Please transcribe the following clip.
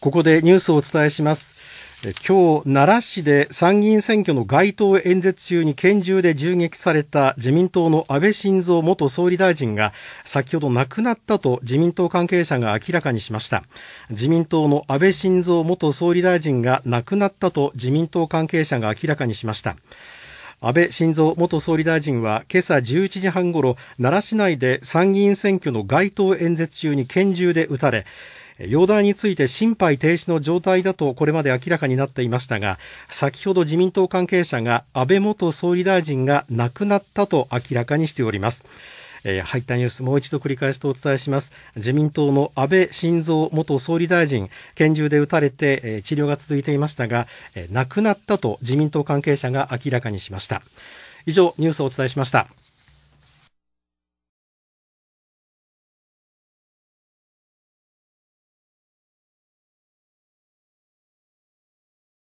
ここでニュースをお伝えします。今日、奈良市で参議院選挙の街頭演説中に拳銃で銃撃された自民党の安倍晋三元総理大臣が先ほど亡くなったと自民党関係者が明らかにしました。自民党の安倍晋三元総理大臣が亡くなったと自民党関係者が明らかにしました。安倍晋三元総理大臣は今朝11時半ごろ、奈良市内で参議院選挙の街頭演説中に拳銃で撃たれ、容体について心肺停止の状態だとこれまで明らかになっていましたが、先ほど自民党関係者が安倍元総理大臣が亡くなったと明らかにしております。えー、入ったニュースもう一度繰り返しとお伝えします。自民党の安倍晋三元総理大臣、拳銃で撃たれて、えー、治療が続いていましたが、えー、亡くなったと自民党関係者が明らかにしました。以上、ニュースをお伝えしました。